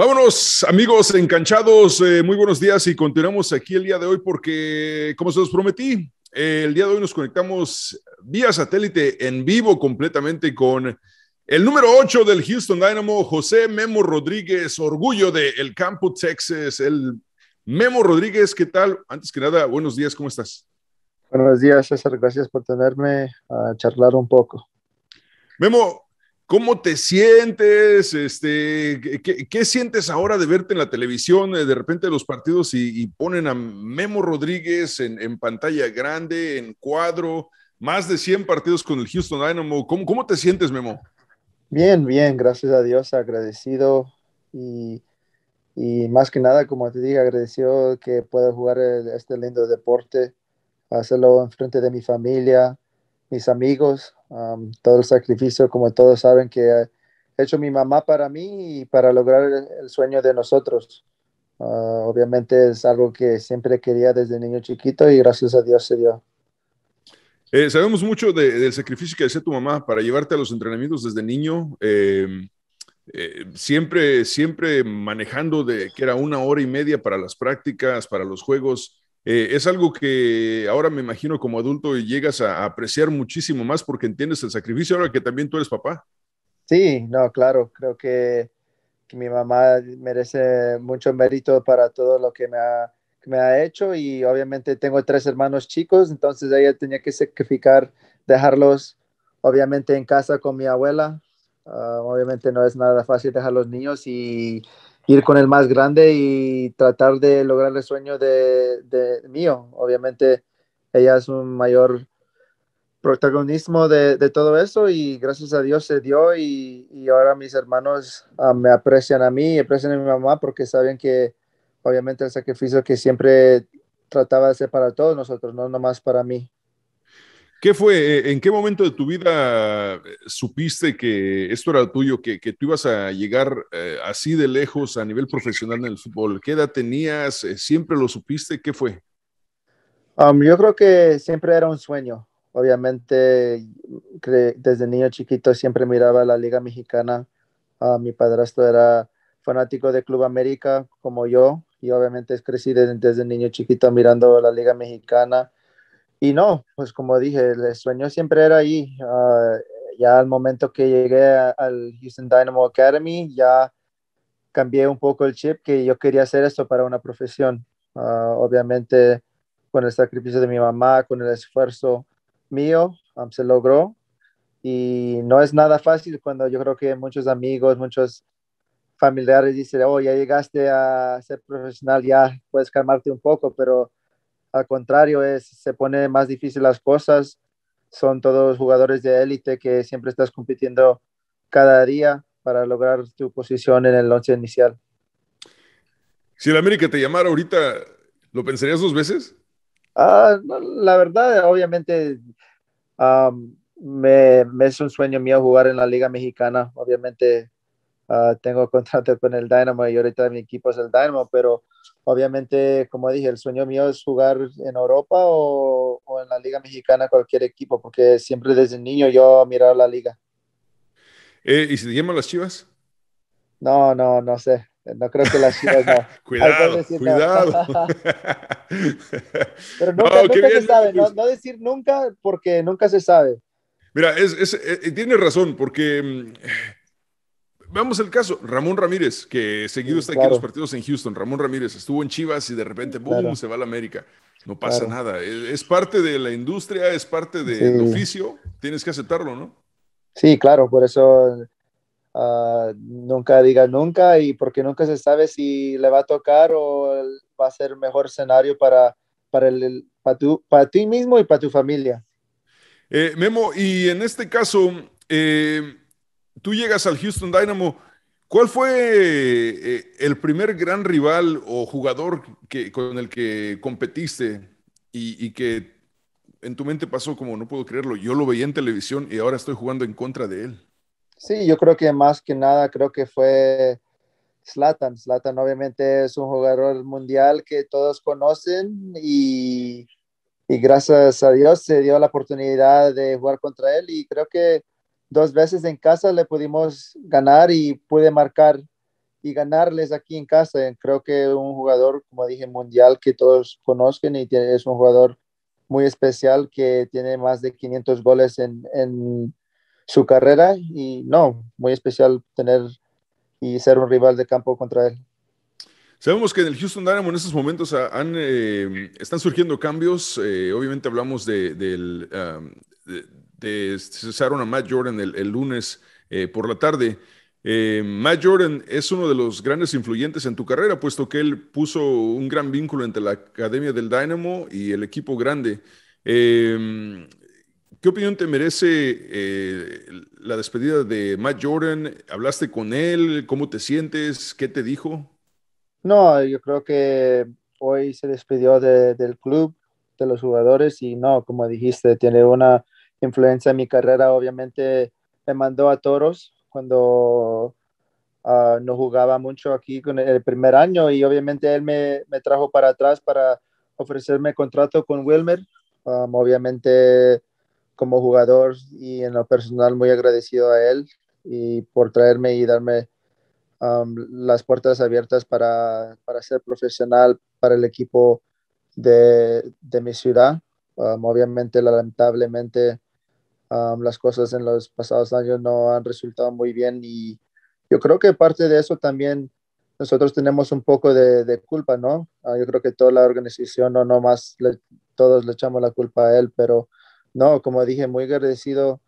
Vámonos, amigos enganchados. Eh, muy buenos días y continuamos aquí el día de hoy porque, como se los prometí, el día de hoy nos conectamos vía satélite en vivo completamente con el número 8 del Houston Dynamo, José Memo Rodríguez, orgullo de El Campo, Texas. El Memo Rodríguez, ¿qué tal? Antes que nada, buenos días, ¿cómo estás? Buenos días, César. Gracias por tenerme a charlar un poco. Memo, ¿Cómo te sientes? Este, ¿qué, sientes ahora de verte en la televisión, eh, de repente los partidos y, ponen a Memo Rodríguez en, pantalla grande, en cuadro, más de 100 partidos con el Houston Dynamo? ¿Cómo, cómo te sientes, Memo? Bien, bien, gracias a Dios, agradecido y, más que nada, como te digo, agradecido que pueda jugar este lindo deporte, hacerlo frente de mi familia, mis amigos, todo el sacrificio, como todos saben, que ha hecho mi mamá para mí y para lograr el, sueño de nosotros. Ah, obviamente es algo que siempre quería desde niño chiquito y gracias a Dios se dio. Eh, sabemos mucho del sacrificio que hacía tu mamá para llevarte a los entrenamientos desde niño. Em, eh, siempre, siempre manejando de que era una hora y media para las prácticas, para los juegos. Eh, es algo que ahora me imagino como adulto y llegas a, apreciar muchísimo más porque entiendes el sacrificio ahora que también tú eres papá. Sí, no, claro, creo que, mi mamá merece mucho mérito para todo lo que me ha, hecho y obviamente tengo tres hermanos chicos, entonces ella tenía que sacrificar, dejarlos obviamente en casa con mi abuela. Ah, obviamente no es nada fácil dejar los niños y ir con el más grande y tratar de lograr el sueño de, mío. Obviamente ella es un mayor protagonismo de, todo eso y gracias a Dios se dio y, ahora mis hermanos ah, me aprecian a mí y aprecian a mi mamá porque saben que obviamente el sacrificio que siempre trataba de hacer para todos nosotros, no nomás para mí. ¿Qué fue? Eh, ¿En qué momento de tu vida eh, supiste que esto era tuyo, que, que tú ibas a llegar eh, así de lejos a nivel profesional en el fútbol? ¿Qué edad tenías? ¿Siempre lo supiste? ¿Qué fue? Um, yo creo que siempre era un sueño. Obviamente, desde niño chiquito siempre miraba la Liga Mexicana. Ah, mi padrastro era fanático de Club América como yo y obviamente crecí desde, desde niño chiquito mirando la Liga Mexicana y no, pues como dije, el sueño siempre era ahí. Ah, ya al momento que llegué al Houston Dynamo Academy, ya cambié un poco el chip que yo quería hacer esto para una profesión. Ah, obviamente, con el sacrificio de mi mamá, con el esfuerzo mío, se logró. Y no es nada fácil cuando yo creo que muchos amigos, muchos familiares dicen, oh, ya llegaste a ser profesional, ya puedes calmarte un poco, pero al contrario, es, se pone más difícil las cosas. Son todos jugadores de élite que siempre estás compitiendo cada día para lograr tu posición en el once inicial. Si el América te llamara ahorita, ¿lo pensarías dos veces? Ah, la verdad, obviamente, me, es un sueño mío jugar en la Liga Mexicana. Obviamente, Ah, tengo contrato con el Dynamo y ahorita mi equipo es el Dynamo, pero obviamente, como dije, el sueño mío es jugar en Europa o, en la Liga Mexicana, cualquier equipo, porque siempre desde niño yo miraba la liga. Eh, ¿Y si te llaman las chivas? No, no, no sé. No creo que las chivas no. cuidado, decir, cuidado. pero nunca, no, se sabe, pues no decir nunca porque nunca se sabe. Mira, es, eh, eh, tienes razón, porque mm, Veamos el caso, Ramón Ramírez, que seguido está aquí en los partidos en Houston. Ramón Ramírez estuvo en Chivas y de repente, boom, se va a la América. No pasa nada. Es, parte de la industria, es parte del oficio. Tienes que aceptarlo, ¿no? Sí, claro, por eso ah, nunca diga nunca y porque nunca se sabe si le va a tocar o va a ser mejor escenario para, para, el, para ti mismo y para tu familia. Eh, Memo, y en este caso, eh, tú llegas al Houston Dynamo. ¿Cuál fue eh, el primer gran rival o jugador que, con el que competiste y, que en tu mente pasó como no puedo creerlo? Yo lo veía en televisión y ahora estoy jugando en contra de él. Sí, yo creo que más que nada creo que fue Slatan. Slatan obviamente es un jugador mundial que todos conocen y gracias a Dios se dio la oportunidad de jugar contra él y creo que dos veces en casa le pudimos ganar y pude marcar y ganarles aquí en casa. Creo que un jugador, como dije, mundial que todos conozcan y es un jugador muy especial que tiene más de 500 goles en, en su carrera y no, muy especial tener y ser un rival de campo contra él. Sabemos que en el Houston Dynamo en estos momentos ah, han, eh, están surgiendo cambios. Eh, obviamente hablamos de, del, ah, de cesaron a Matt Jordan el, lunes eh, por la tarde. Eh, Matt Jordan es uno de los grandes influyentes en tu carrera, puesto que él puso un gran vínculo entre la Academia del Dynamo y el equipo grande. Em, ¿Qué opinión te merece eh, la despedida de Matt Jordan? ¿Hablaste con él? ¿Cómo te sientes? ¿Qué te dijo? No, yo creo que hoy se despidió del club, de los jugadores y no, como dijiste, tiene una, influencia en mi carrera, obviamente, me mandó a toros cuando ah, no jugaba mucho aquí con el primer año y obviamente él me, trajo para atrás para ofrecerme contrato con Wilmer. Um, obviamente, como jugador y en lo personal, muy agradecido a él y por traerme y darme um, las puertas abiertas para, para, ser profesional para el equipo de, mi ciudad. Um, obviamente, lamentablemente, las cosas en los pasados años no han resultado muy bien y yo creo que parte de eso también nosotros tenemos un poco de, culpa, ¿no? Ah, yo creo que toda la organización, no más, todos le echamos la culpa a él, pero no, como dije, muy agradecido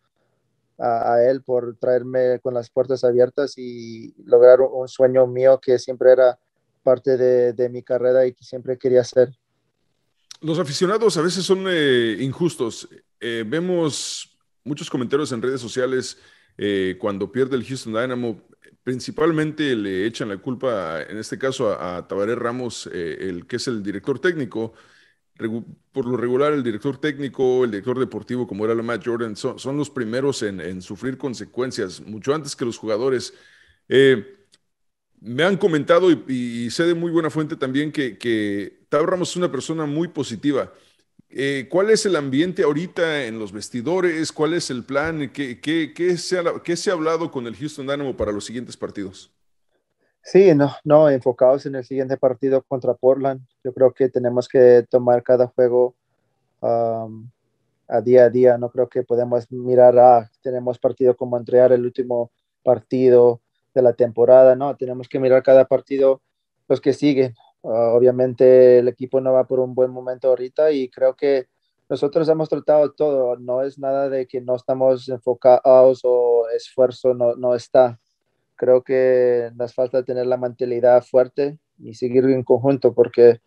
a, él por traerme con las puertas abiertas y lograr un, sueño mío que siempre era parte de, mi carrera y que siempre quería hacer. Los aficionados a veces son eh, injustos. Eh, vemos muchos comentarios en redes sociales eh, cuando pierde el Houston Dynamo. Principalmente le echan la culpa, en este caso, a, a Tabaré Ramos, eh, el que es el director técnico. por lo regular, el director técnico, el director deportivo, como era la Matt Jordan, son, los primeros en, sufrir consecuencias, mucho antes que los jugadores. Eh, me han comentado y, sé de muy buena fuente también que, que Tabaré Ramos es una persona muy positiva. Eh, ¿Cuál es el ambiente ahorita en los vestidores? ¿Cuál es el plan? ¿Qué, se ha, hablado con el Houston Dynamo para los siguientes partidos? Sí, no, no, enfocados en el siguiente partido contra Portland. Yo creo que tenemos que tomar cada juego a día a día. No creo que podemos mirar, a... Ah, tenemos partido como entregar el último partido de la temporada. No, tenemos que mirar cada partido los que siguen. Ah, obviamente el equipo no va por un buen momento ahorita y creo que nosotros hemos tratado todo, no es nada de que no estamos enfocados o esfuerzo no, está. Creo que nos falta tener la mentalidad fuerte y seguir en conjunto porque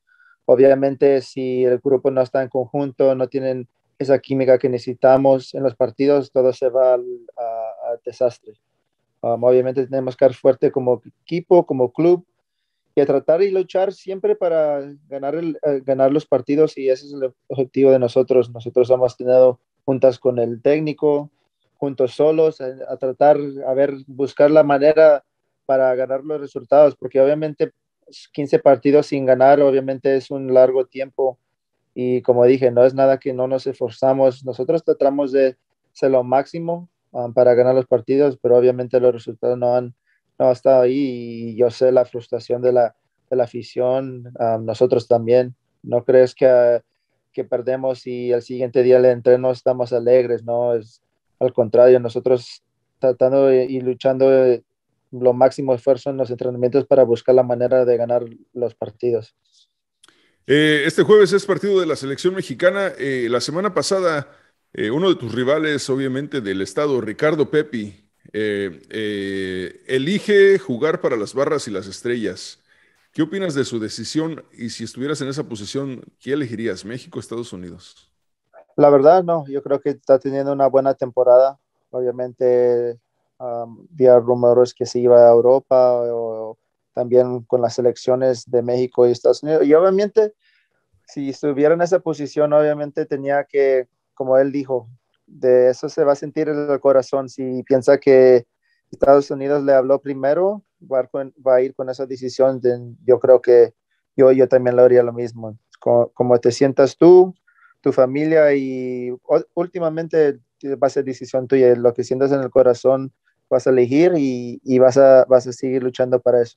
obviamente si el grupo no está en conjunto, no tienen esa química que necesitamos en los partidos, todo se va al, desastre. Um, obviamente tenemos que estar fuerte como equipo, como club y tratar y luchar siempre para ganar, eh, ganar los partidos y ese es el objetivo de nosotros. Nosotros hemos tenido juntas con el técnico, juntos solos, eh, a, tratar, a ver, buscar la manera para ganar los resultados, porque obviamente 15 pues, partidos sin ganar, obviamente es un largo tiempo y como dije, no es nada que no nos esforzamos, nosotros tratamos de hacer lo máximo ah, para ganar los partidos, pero obviamente los resultados no han no ha estado ahí y yo sé la frustración de la, afición, nosotros también. No crees que, perdemos y al siguiente día del entreno estamos alegres, no, es al contrario, nosotros tratando y luchando eh, lo máximo esfuerzo en los entrenamientos para buscar la manera de ganar los partidos. Eh, este jueves es partido de la selección mexicana. Eh, la semana pasada, uno de tus rivales, obviamente, del estado, Ricardo Pepi, eh, eh, elige jugar para las barras y las estrellas. ¿Qué opinas de su decisión? Y si estuvieras en esa posición, ¿qué elegirías? ¿México o Estados Unidos? La verdad, no. Yo creo que está teniendo una buena temporada. Obviamente, había rumores que se iba a Europa también con las elecciones de México y Estados Unidos. Y obviamente, si estuviera en esa posición, obviamente tenía que, como él dijo, de eso se va a sentir el corazón. Si piensa que Estados Unidos le habló primero, va a, va a ir con esa decisión. De, yo creo que yo, yo también lo haría lo mismo. Como, te sientas tú, tu familia y últimamente va a ser decisión tuya. Lo que sientas en el corazón vas a elegir y, y vas, a, vas a seguir luchando para eso.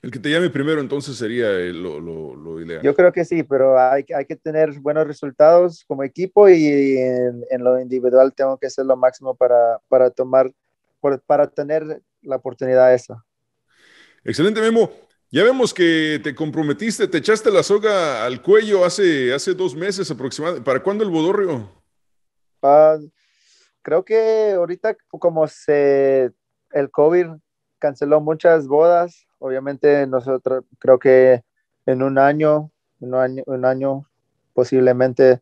El que te llame primero entonces sería eh, lo, ideal. Yo creo que sí, pero hay, que tener buenos resultados como equipo y en, lo individual tengo que hacer lo máximo para, para tomar, para tener la oportunidad esa. Excelente, Memo. Ya vemos que te comprometiste, te echaste la soga al cuello hace, hace dos meses aproximadamente. ¿Para cuándo el bodorrio? Ah, creo que ahorita como se el COVID canceló muchas bodas, Obviamente nosotros creo que en un año, un año, un año posiblemente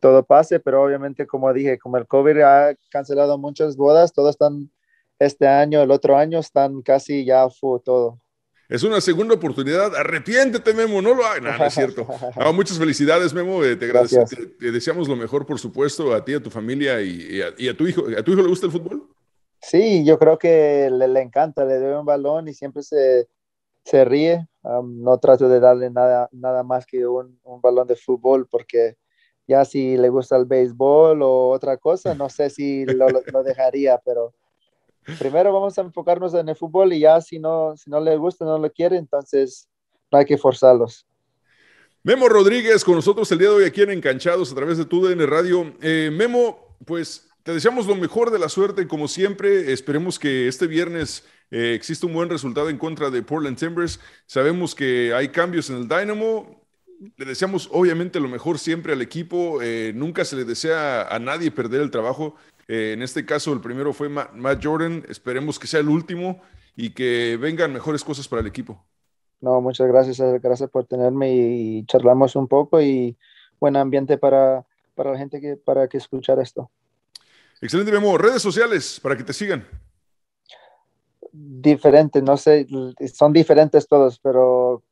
todo pase, pero obviamente como dije, como el COVID ha cancelado muchas bodas, todas están este año, el otro año están casi ya fue todo. Es una segunda oportunidad. Arrepiéntete, Memo. No lo hagas. es cierto. muchas felicidades, Memo. Eh, te, agradecemos, te, deseamos lo mejor, por supuesto, a ti, a tu familia y, a, tu hijo. ¿A tu hijo le gusta el fútbol? Sí, yo creo que le, encanta. Le doy un balón y siempre se, se ríe. no trato de darle nada, nada más que un, balón de fútbol porque ya si le gusta el béisbol o otra cosa, no sé si lo, dejaría, pero primero vamos a enfocarnos en el fútbol y ya si no, si no le gusta, no lo quiere, entonces no hay que forzarlos. Memo Rodríguez con nosotros el día de hoy aquí en Encanchados a través de TUDN Radio. Eh, Memo, pues te deseamos lo mejor de la suerte, como siempre. Esperemos que este viernes eh, existe un buen resultado en contra de Portland Timbers. Sabemos que hay cambios en el Dynamo. Le deseamos obviamente lo mejor siempre al equipo. Eh, nunca se le desea a nadie perder el trabajo. Eh, en este caso, el primero fue Matt, Jordan. Esperemos que sea el último y que vengan mejores cosas para el equipo. No, muchas gracias, gracias por tenerme y charlamos un poco y buen ambiente para, para la gente que, para que escuchar esto. Excelente, Memo. Redes sociales para que te sigan diferente, no sé, son diferentes todos, pero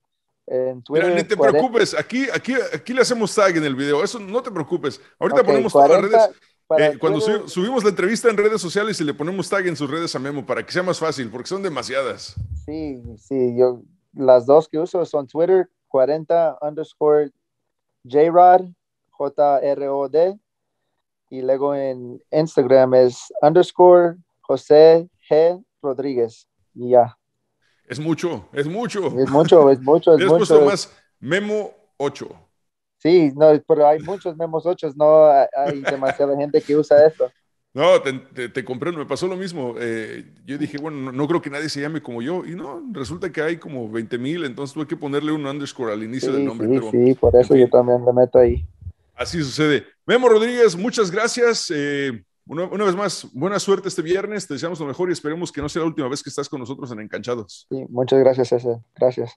en Twitter. Pero ni te preocupes, aquí, aquí, aquí le hacemos tag en el video, eso no te preocupes. Ahorita ponemos todas las redes. Eh, cuando subimos la entrevista en redes sociales y le ponemos tag en sus redes a Memo para que sea más fácil, porque son demasiadas. Sí, sí, yo las dos que uso son Twitter 40 underscore JROD, J-R-O-D, y luego en Instagram es underscore José G Rodríguez y ya. Es mucho, es mucho. Es mucho, es mucho. Es mucho. más Memo 8. Sí, no, pero hay muchos Memos 8, no hay demasiada gente que usa eso. No, te, compré no me pasó lo mismo. Eh, yo dije, bueno, no, creo que nadie se llame como yo. Y no, resulta que hay como 20 mil, entonces tuve que ponerle un underscore al inicio del nombre. Sí, por eso yo también me meto ahí. Así sucede. Memo Rodríguez, muchas gracias. Eh, una, vez más, buena suerte este viernes, te deseamos lo mejor y esperemos que no sea la última vez que estás con nosotros en Encanchados. Sí, muchas gracias, César. Gracias.